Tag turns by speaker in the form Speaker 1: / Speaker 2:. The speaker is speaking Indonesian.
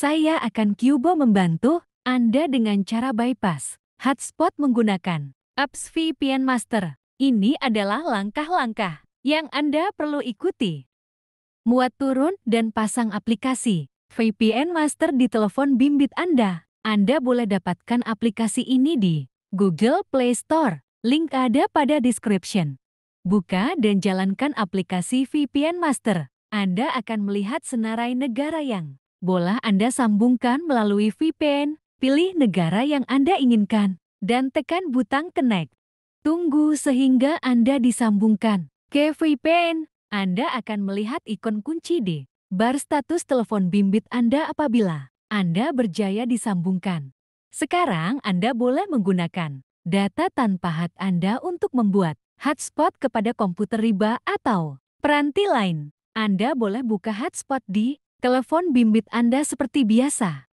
Speaker 1: Saya akan Kyubo membantu Anda dengan cara bypass hotspot menggunakan apps VPN Master. Ini adalah langkah-langkah yang Anda perlu ikuti. Muat turun dan pasang aplikasi VPN Master di telepon bimbit Anda. Anda boleh dapatkan aplikasi ini di Google Play Store. Link ada pada description. Buka dan jalankan aplikasi VPN Master. Anda akan melihat senarai negara yang bola Anda sambungkan melalui VPN, pilih negara yang Anda inginkan, dan tekan butang Connect. Tunggu sehingga Anda disambungkan. Ke VPN, Anda akan melihat ikon kunci di bar status telepon bimbit Anda apabila Anda berjaya disambungkan. Sekarang Anda boleh menggunakan data tanpa HAT Anda untuk membuat hotspot kepada komputer riba atau peranti lain. Anda boleh buka hotspot di telepon bimbit Anda seperti biasa.